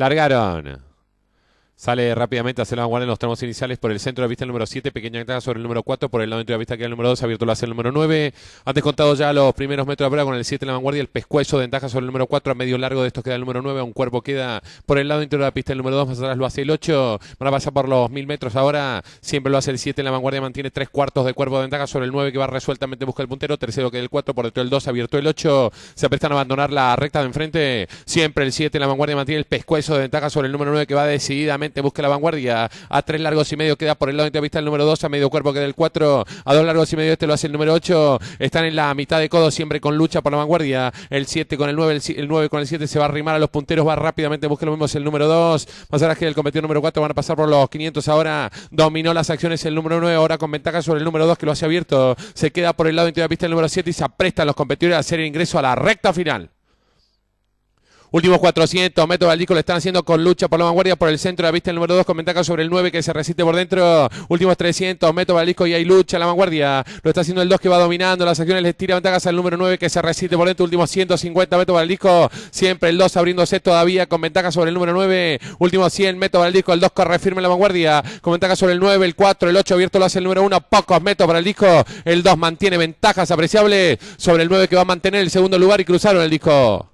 Largaron. Sale rápidamente a hacer la vanguardia en los tramos iniciales por el centro de la pista el número 7, pequeña ventaja sobre el número 4, por el lado interior de la pista que el número 2, abierto lo hace el número 9. Antes contado ya los primeros metros de con el 7 en la vanguardia, el pescuezo de ventaja sobre el número 4, a medio largo de estos queda el número 9, un cuerpo queda por el lado interior de la pista el número 2, más atrás lo hace el 8, van a pasar por los mil metros ahora, siempre lo hace el 7 en la vanguardia, mantiene tres cuartos de cuerpo de ventaja sobre el 9 que va resueltamente busca el puntero, tercero queda el 4, por detrás el 2, abierto el 8, se aprestan a abandonar la recta de enfrente, siempre el 7 en la vanguardia mantiene el pescuezo de ventaja sobre el número 9 que va decididamente te busca la vanguardia. A tres largos y medio queda por el lado de vista el número dos, A medio cuerpo queda el 4. A dos largos y medio este lo hace el número ocho, Están en la mitad de codo, siempre con lucha por la vanguardia. El 7 con el 9. El 9 con el 7 se va a arrimar a los punteros. Va rápidamente, busca lo mismo. Es el número dos Más ahora que el competidor número 4 van a pasar por los 500. Ahora dominó las acciones el número 9. Ahora con ventaja sobre el número 2 que lo hace abierto. Se queda por el lado de pista el número 7 y se aprestan los competidores a hacer el ingreso a la recta final. Últimos 400 metros, disco, lo están haciendo con lucha por la vanguardia, por el centro, la vista el número 2, con ventaja sobre el 9 que se resiste por dentro. Últimos 300 metros, disco y hay lucha, en la vanguardia lo está haciendo el 2 que va dominando, las acciones le tira ventajas al número 9 que se resiste por dentro. Últimos 150 metros, disco, siempre el 2 abriéndose todavía con ventaja sobre el número 9. Últimos 100 metros, disco. el 2 corre firme la vanguardia, con ventaja sobre el 9, el 4, el 8 abierto lo hace el número 1, pocos metros para el disco. El 2 mantiene ventajas apreciables sobre el 9 que va a mantener el segundo lugar y cruzaron el disco.